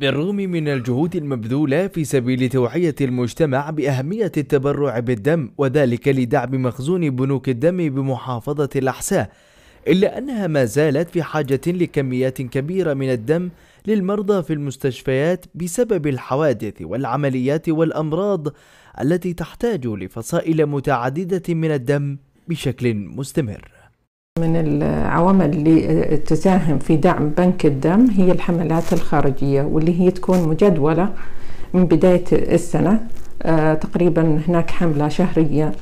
بالرغم من الجهود المبذولة في سبيل توعية المجتمع بأهمية التبرع بالدم وذلك لدعم مخزون بنوك الدم بمحافظة الأحساء إلا أنها ما زالت في حاجة لكميات كبيرة من الدم للمرضى في المستشفيات بسبب الحوادث والعمليات والأمراض التي تحتاج لفصائل متعددة من الدم بشكل مستمر من العوامل اللي تساهم في دعم بنك الدم هي الحملات الخارجية واللي هي تكون مجدولة من بداية السنة آه، تقريبا هناك حملة شهرية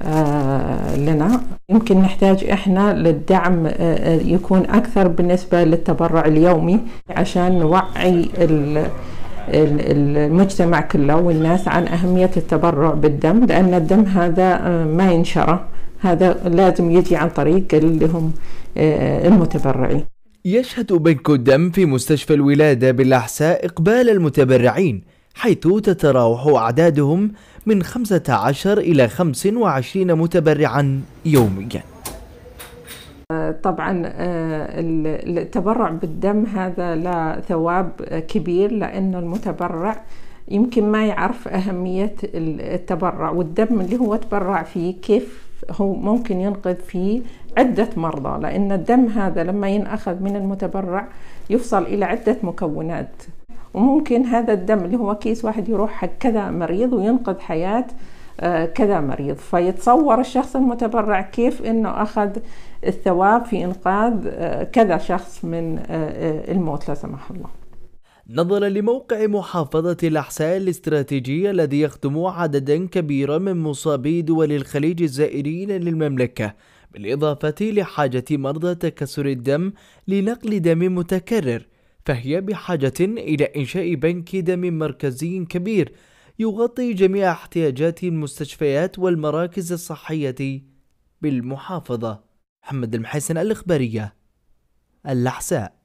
آه، لنا يمكن نحتاج احنا للدعم آه، يكون اكثر بالنسبة للتبرع اليومي عشان نوعي المجتمع كله والناس عن اهمية التبرع بالدم لان الدم هذا ما ينشره هذا لازم يجي عن طريق اللي هم آه، المتبرعين يشهد بنك الدم في مستشفى الولادة بالأحساء إقبال المتبرعين حيث تتراوح أعدادهم من 15 إلى 25 متبرعا يوميا طبعا آه، التبرع بالدم هذا لا ثواب كبير لأنه المتبرع يمكن ما يعرف أهمية التبرع والدم اللي هو تبرع فيه كيف هو ممكن ينقذ فيه عدة مرضى لأن الدم هذا لما ينأخذ من المتبرع يفصل إلى عدة مكونات وممكن هذا الدم اللي هو كيس واحد يروح حق كذا مريض وينقذ حياة آه، كذا مريض فيتصور الشخص المتبرع كيف انه اخذ الثواب في انقاذ آه، كذا شخص من آه، الموت لا سمح الله نظرا لموقع محافظة الأحساء الاستراتيجي الذي يخدم عددا كبيرا من مصابي دول الخليج الزائرين للمملكة بالإضافة لحاجة مرضى تكسر الدم لنقل دم متكرر فهي بحاجة إلى إنشاء بنك دم مركزي كبير يغطي جميع احتياجات المستشفيات والمراكز الصحية بالمحافظة محمد المحسن الإخبارية الأحساء